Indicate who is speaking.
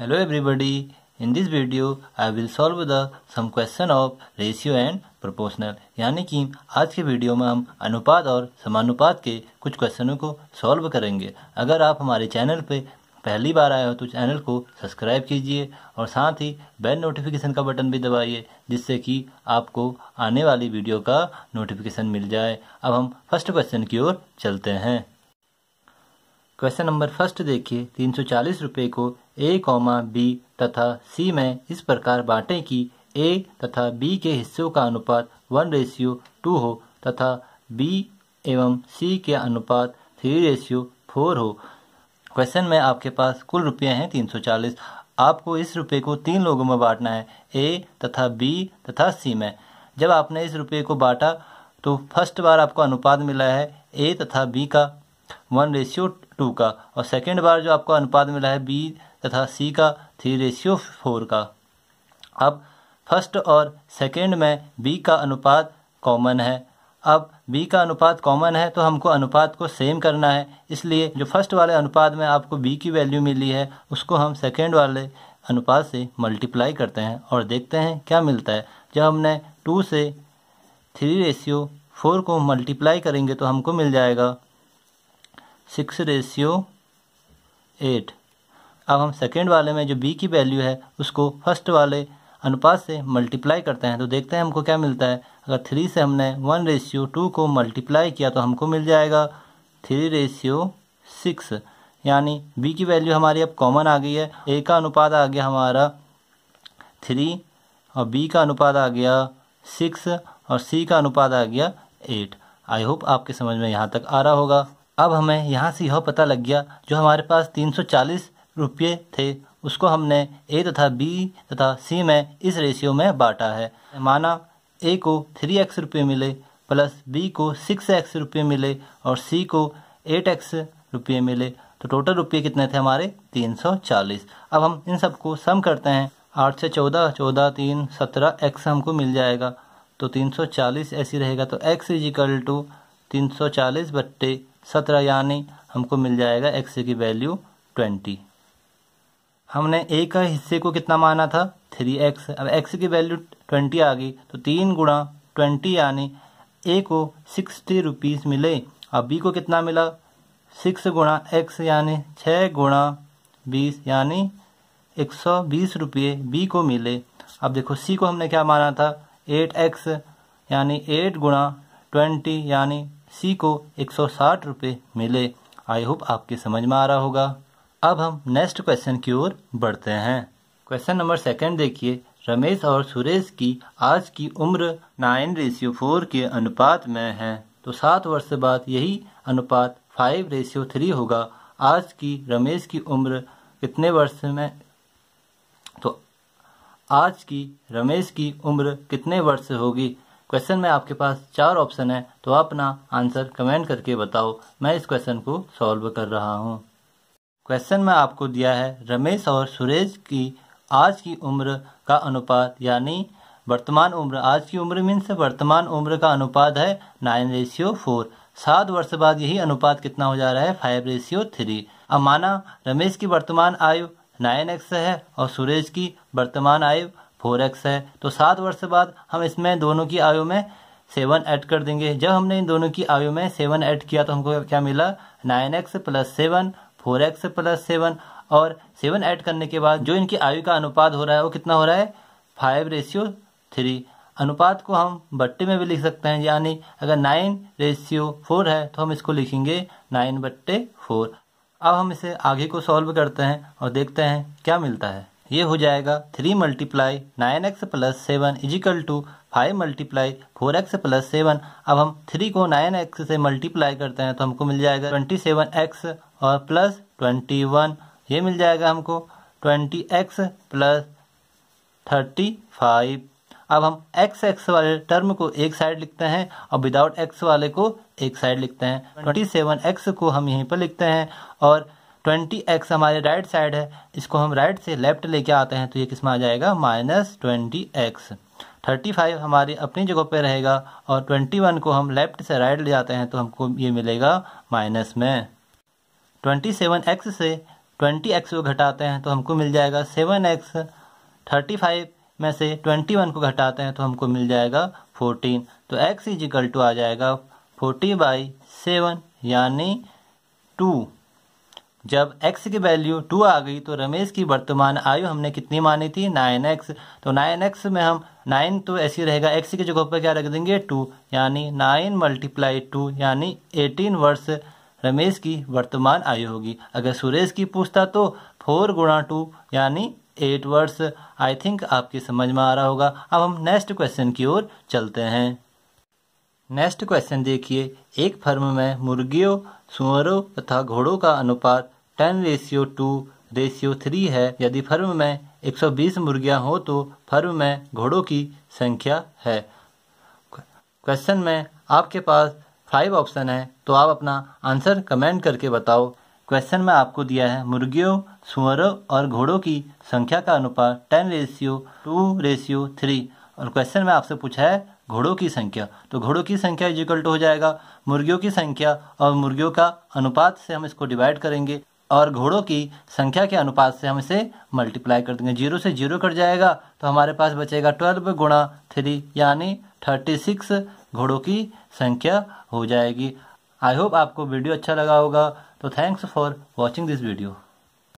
Speaker 1: Hello everybody, in this video I will solve the some question of ratio and proportional यानी कि आज के video में हम अनुपात और समानुपात के कुछ क्वेश्चनों को सॉल्व करेंगे अगर आप हमारे चैनल पे पहली बार आए हो तो चैनल को सब्सक्राइब कीजिए और साथ ही बेल नोटिफिकेशन का बटन भी दबाइए जिससे कि आपको आने वाली वीडियो का नोटिफिकेशन मिल जाए अब हम फर्स्ट क्वेश्चन की ओर चलते हैं क्वेश्चन नंबर फर्स्ट देखिए तीन सौ चालीस रुपये को ए कौमा बी तथा सी में इस प्रकार बांटें कि ए तथा बी के हिस्सों का अनुपात वन रेशियो टू हो तथा बी एवं सी के अनुपात थ्री रेशियो फोर हो क्वेश्चन में आपके पास कुल रुपये हैं तीन सौ चालीस आपको इस रुपये को तीन लोगों में बांटना है ए तथा बी तथा सी में जब आपने इस रुपये को बांटा तो फर्स्ट बार आपको अनुपात मिला है ए तथा बी का वन रेशियो टू का और सेकेंड बार जो आपको अनुपात मिला है बी तथा सी का थ्री रेशियो फोर का अब फर्स्ट और सेकेंड में बी का अनुपात कॉमन है अब बी का अनुपात कॉमन है तो हमको अनुपात को सेम करना है इसलिए जो फर्स्ट वाले अनुपात में आपको बी की वैल्यू मिली है उसको हम सेकेंड वाले अनुपात से मल्टीप्लाई करते हैं और देखते हैं क्या मिलता है जब हमने टू से थ्री रेशियो फोर को मल्टीप्लाई करेंगे तो हमको मिल जाएगा सिक्स रेशियो एट अब हम सेकेंड वाले में जो बी की वैल्यू है उसको फर्स्ट वाले अनुपात से मल्टीप्लाई करते हैं तो देखते हैं हमको क्या मिलता है अगर थ्री से हमने वन रेशियो टू को मल्टीप्लाई किया तो हमको मिल जाएगा थ्री रेशियो सिक्स यानी बी की वैल्यू हमारी अब कॉमन आ गई है ए का अनुपात आ गया हमारा थ्री और बी का अनुपात आ गया सिक्स और सी का अनुपात आ गया एट आई होप आपके समझ में यहाँ तक आ रहा होगा अब हमें यहाँ से यह पता लग गया जो हमारे पास तीन सौ चालीस रुपये थे उसको हमने ए तथा बी तथा सी में इस रेशियो में बांटा है माना ए को थ्री एक्स रुपये मिले प्लस बी को सिक्स एक्स रुपये मिले और सी को एट एक्स रुपये मिले तो टोटल रुपये कितने थे हमारे तीन सौ चालीस अब हम इन सबको सम करते हैं आठ से चौदह चौदह तीन सत्रह एक्स हमको मिल जाएगा तो तीन सौ चालीस ऐसी रहेगा तो एक्स इजिकल टू तीन सौ चालीस बट्टे सत्रह यानी हमको मिल जाएगा एक्स की वैल्यू ट्वेंटी हमने ए का हिस्से को कितना माना था थ्री एक्स अब एक्स की वैल्यू ट्वेंटी आ गई तो तीन गुणा ट्वेंटी यानी ए को सिक्सटी रुपीज़ मिले और बी को कितना मिला सिक्स गुणा एक्स यानी छ गुणा बीस यानी एक सौ बीस रुपये बी को मिले अब देखो सी को हमने क्या माना था एट एक्स यानी एट गुणा ट्वेंटी यानी सी को एक सौ मिले आई होप आपके समझ में आ रहा होगा अब हम नेक्स्ट क्वेश्चन की ओर बढ़ते हैं क्वेश्चन नंबर सेकंड देखिए रमेश और सुरेश की आज की उम्र नाइन रेशियो फोर के अनुपात में है तो सात वर्ष बाद यही अनुपात फाइव रेशियो थ्री होगा आज की रमेश की उम्र कितने वर्ष में तो आज की रमेश की उम्र कितने वर्ष होगी क्वेश्चन में आपके पास चार ऑप्शन है तो अपना आंसर कमेंट करके बताओ मैं इस क्वेश्चन को सॉल्व कर रहा हूँ क्वेश्चन में आपको दिया है रमेश और सुरेश की आज की उम्र का अनुपात यानी वर्तमान उम्र आज की उम्र मीन्स वर्तमान उम्र का अनुपात है नाइन रेशियो फोर सात वर्ष बाद यही अनुपात कितना हो जा रहा है फाइव रेशियो थ्री अब माना रमेश की वर्तमान आयु नाइन एक्स है और सुरेश की वर्तमान आयु फोर एक्स है तो सात वर्ष बाद हम इसमें दोनों की आयु में सेवन ऐड कर देंगे जब हमने इन दोनों की आयु में सेवन ऐड किया तो हमको क्या मिला nine x plus seven four x plus seven और सेवन ऐड करने के बाद जो इनकी आयु का अनुपात हो रहा है वो कितना हो रहा है फाइव रेशियो थ्री अनुपात को हम बट्टे में भी लिख सकते हैं यानी अगर नाइन रेशियो फोर है तो हम इसको लिखेंगे नाइन बट्टे फोर अब हम इसे आगे को सॉल्व करते हैं और देखते हैं क्या मिलता है ये हो जाएगा three multiply nine x plus seven equal two five multiply four x plus seven अब हम थ्री को नाइन एक्स से मल्टीप्लाई करते हैं तो हमको मिल जाएगा ट्वेंटी सेवन एक्स और प्लस ट्वेंटी वन ये मिल जाएगा हमको twenty x plus thirty five अब हम एक्स एक्स वाले टर्म को एक साइड लिखते हैं और विदाउट एक्स वाले को एक साइड लिखते हैं ट्वेंटी सेवन एक्स को हम यहीं पर लिखते हैं और ट्वेंटी एक्स हमारे राइट साइड है इसको हम राइट से लेफ्ट लेके आते हैं तो ये किस में आ जाएगा minus twenty x thirty five हमारे अपनी जगह पे रहेगा और ट्वेंटी वन को हम लेफ्ट से राइट ले जाते हैं तो हमको ये मिलेगा माइनस में ट्वेंटी सेवन एक्स से ट्वेंटी एक्स को घटाते हैं तो हमको मिल जाएगा सेवन एक्स थर्टी फाइव में से ट्वेंटी वन को घटाते हैं तो हमको मिल जाएगा फोर्टीन तो एक्स इजिकल टू आ जाएगा फोर्टी बाई सेवन यानी टू जब x की वैल्यू टू आ गई तो रमेश की वर्तमान आयु हमने कितनी मानी थी नाइन एक्स तो नाइन एक्स में हम नाइन तो ऐसे रहेगा एक्स की जगह पर क्या रख देंगे टू यानी नाइन मल्टीप्लाई टू यानी एटीन वर्ष रमेश की वर्तमान आयु होगी अगर सुरेश की पूछता तो फोर गुणा टू यानी एट वर्ष आई थिंक आपकी समझ में आ रहा होगा अब हम नेक्स्ट क्वेश्चन की ओर चलते हैं नेक्स्ट क्वेश्चन देखिए एक फर्म में मुर्गियों सुअरों तथा घोड़ों का अनुपात ten ratio two ratio three है यदि फर्म में 120 मुर्गियां हो तो फर्म में घोड़ों की संख्या है क्वेश्चन में आपके पास फाइव ऑप्शन है तो आप अपना आंसर कमेंट करके बताओ क्वेश्चन में आपको दिया है मुर्गियों सुअरों और घोड़ों की संख्या का अनुपात ten ratio two ratio three और क्वेश्चन में आपसे पूछा है घोड़ों की संख्या तो घोड़ों की संख्या इजिकल टू हो जाएगा मुर्गियों की संख्या और मुर्गियों का अनुपात से हम इसको डिवाइड करेंगे और घोड़ों की संख्या के अनुपात से हम इसे मल्टीप्लाई कर देंगे जीरो से जीरो कट जाएगा तो हमारे पास बचेगा ट्वेल्व गुणा थ्री यानी थर्टी सिक्स घोड़ों की संख्या हो जाएगी आई होप आपको वीडियो अच्छा लगा होगा तो thanks for watching this video